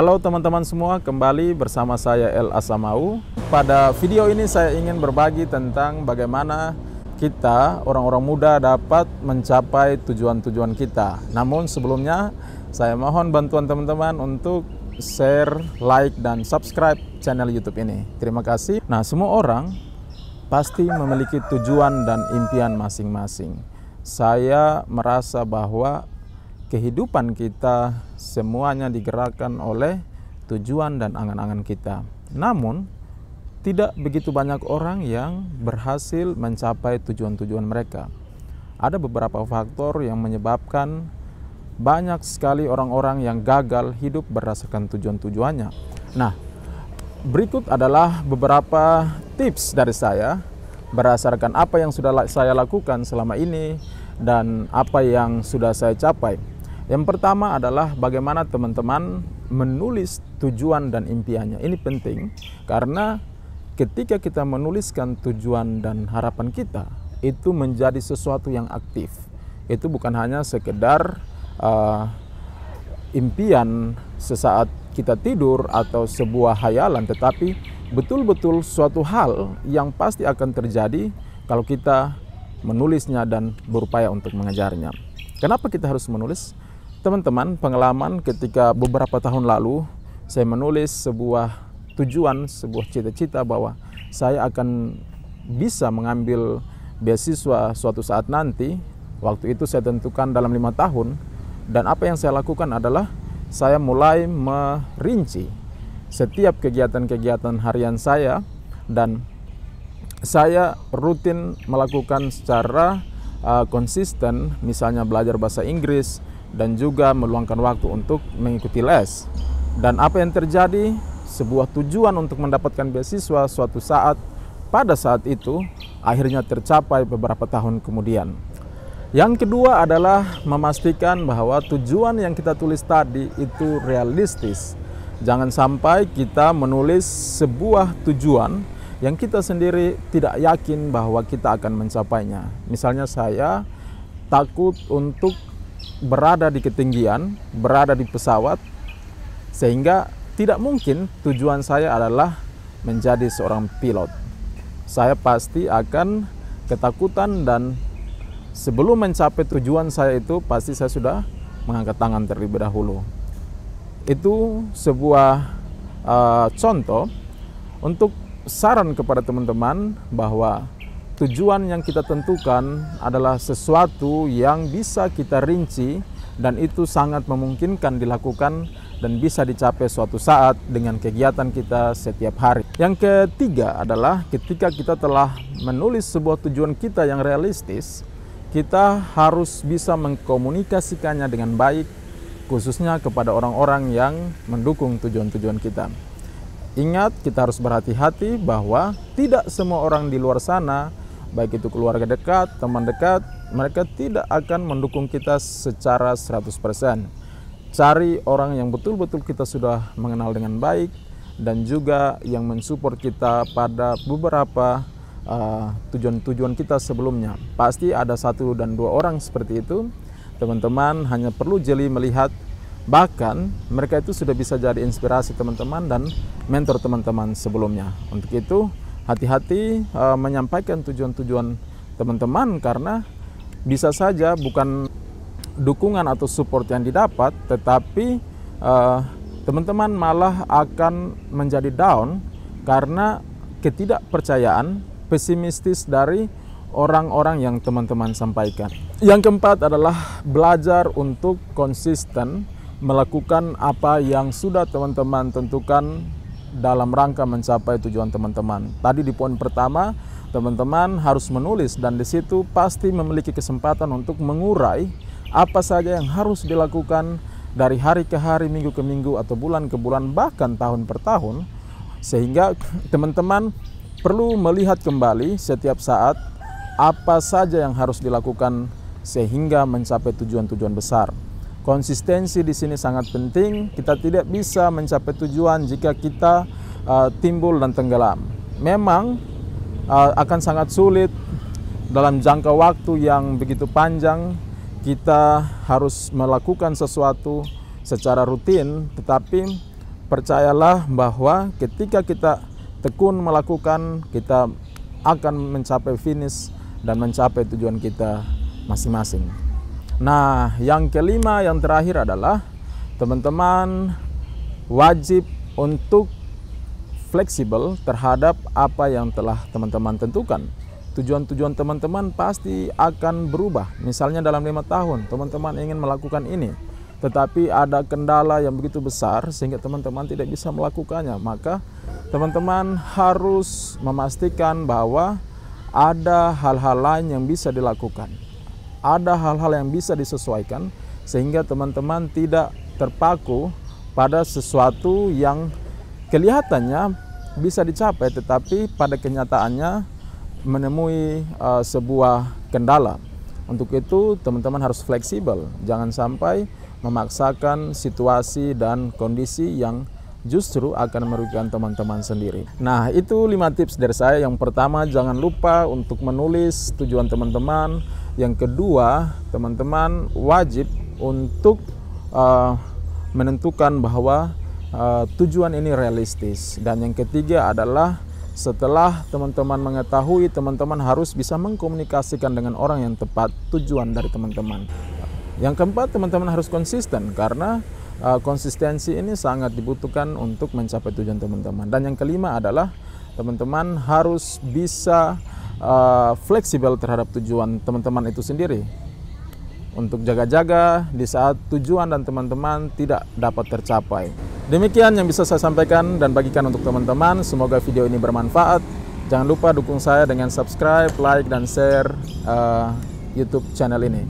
Halo teman-teman semua, kembali bersama saya El Asamau. Pada video ini saya ingin berbagi tentang bagaimana kita orang-orang muda dapat mencapai tujuan-tujuan kita. Namun sebelumnya saya mohon bantuan teman-teman untuk share, like dan subscribe channel YouTube ini. Terima kasih. Nah, semua orang pasti memiliki tujuan dan impian masing-masing. Saya merasa bahwa kehidupan kita semuanya digerakkan oleh tujuan dan angan-angan kita. Namun, tidak begitu banyak orang yang berhasil mencapai tujuan-tujuan mereka. Ada beberapa faktor yang menyebabkan banyak sekali orang-orang yang gagal hidup berdasarkan tujuan-tujuannya. Nah, berikut adalah beberapa tips dari saya berdasarkan apa yang sudah saya lakukan selama ini dan apa yang sudah saya capai. Yang pertama adalah bagaimana teman-teman menulis tujuan dan impiannya. Ini penting karena ketika kita menuliskan tujuan dan harapan kita, itu menjadi sesuatu yang aktif. Itu bukan hanya sekedar uh, impian sesaat kita tidur atau sebuah hayalan, tetapi betul-betul suatu hal yang pasti akan terjadi kalau kita menulisnya dan berupaya untuk mengejarnya. Kenapa kita harus menulis? teman-teman pengalaman ketika beberapa tahun lalu saya menulis sebuah tujuan, sebuah cita-cita bahwa saya akan bisa mengambil beasiswa suatu saat nanti. Waktu itu saya tentukan dalam lima tahun dan apa yang saya lakukan adalah saya mulai merinci setiap kegiatan-kegiatan harian saya dan saya rutin melakukan secara uh, konsisten misalnya belajar bahasa Inggris, dan juga meluangkan waktu untuk mengikuti les. Dan apa yang terjadi? Sebuah tujuan untuk mendapatkan beasiswa suatu saat pada saat itu akhirnya tercapai beberapa tahun kemudian. Yang kedua adalah memastikan bahwa tujuan yang kita tulis tadi itu realistis. Jangan sampai kita menulis sebuah tujuan yang kita sendiri tidak yakin bahwa kita akan mencapainya. Misalnya saya takut untuk berada di ketinggian, berada di pesawat, sehingga tidak mungkin tujuan saya adalah menjadi seorang pilot. Saya pasti akan ketakutan dan sebelum mencapai tujuan saya itu pasti saya sudah mengangkat tangan terlebih dahulu. Itu sebuah uh, contoh untuk saran kepada teman-teman bahwa tujuan yang kita tentukan adalah sesuatu yang bisa kita rinci dan itu sangat memungkinkan dilakukan dan bisa dicapai suatu saat dengan kegiatan kita setiap hari. Yang ketiga adalah ketika kita telah menulis sebuah tujuan kita yang realistis, kita harus bisa mengkomunikasikannya dengan baik khususnya kepada orang-orang yang mendukung tujuan-tujuan kita. Ingat, kita harus berhati-hati bahwa tidak semua orang di luar sana baik itu keluarga dekat, teman dekat, mereka tidak akan mendukung kita secara 100%. Cari orang yang betul-betul kita sudah mengenal dengan baik dan juga yang mensupport kita pada beberapa eh, tujuan-tujuan uh, tujuan -tujuan kita sebelumnya. Pasti ada satu dan dua orang seperti itu. Teman-teman hanya perlu jeli melihat bahkan mereka itu sudah bisa jadi inspirasi teman-teman dan mentor teman-teman sebelumnya. Untuk itu, hati-hati uh, menyampaikan tujuan-tujuan teman-teman karena bisa saja bukan dukungan atau support yang didapat, tetapi eh, teman-teman malah akan menjadi down karena ketidakpercayaan, pesimistis dari orang-orang yang teman-teman sampaikan. Yang keempat adalah belajar untuk konsisten melakukan apa yang sudah teman-teman tentukan dalam rangka mencapai tujuan teman-teman. Tadi di poin pertama, teman-teman harus menulis dan di situ pasti memiliki kesempatan untuk mengurai apa saja yang harus dilakukan dari hari ke hari, minggu ke minggu, atau bulan ke bulan, bahkan tahun per tahun, sehingga teman-teman perlu melihat kembali setiap saat apa saja yang harus dilakukan sehingga mencapai tujuan-tujuan besar. Konsistensi di sini sangat penting. Kita tidak bisa mencapai tujuan jika kita uh, timbul dan tenggelam. Memang uh, akan sangat sulit dalam jangka waktu yang begitu panjang kita harus melakukan sesuatu secara rutin, tetapi percayalah bahwa ketika kita tekun melakukan, kita akan mencapai finish dan mencapai tujuan kita masing-masing. Nah, yang kelima yang terakhir adalah teman-teman wajib untuk fleksibel terhadap apa yang telah teman-teman tentukan. Tujuan-tujuan teman-teman pasti akan berubah. Misalnya dalam lima tahun teman-teman ingin melakukan ini, tetapi ada kendala yang begitu besar sehingga teman-teman tidak bisa melakukannya. Maka teman-teman harus memastikan bahwa ada hal-hal lain yang bisa dilakukan ada hal-hal yang bisa disesuaikan sehingga teman-teman tidak terpaku pada sesuatu yang kelihatannya bisa dicapai tetapi pada kenyataannya menemui uh, sebuah kendala. Untuk itu teman-teman harus fleksibel, jangan sampai memaksakan situasi dan kondisi yang justru akan merugikan teman-teman sendiri. Nah, itu 5 tips dari saya. Yang pertama, jangan lupa untuk menulis tujuan teman-teman. Yang kedua, teman-teman wajib untuk uh, menentukan bahwa uh, tujuan ini realistis. Dan yang ketiga adalah setelah teman-teman mengetahui, teman-teman harus bisa mengkomunikasikan dengan orang yang tepat tujuan dari teman-teman. Yang keempat, teman-teman harus konsisten karena Eh, konsistensi ini sangat dibutuhkan untuk mencapai tujuan teman-teman. Dan yang kelima adalah teman-teman harus bisa uh, fleksibel terhadap tujuan teman-teman itu sendiri. Untuk jaga-jaga di saat tujuan dan teman-teman tidak dapat tercapai. Demikian yang bisa saya sampaikan dan bagikan untuk teman-teman. Semoga video ini bermanfaat. Jangan lupa dukung saya dengan subscribe, like, dan share uh, YouTube channel ini.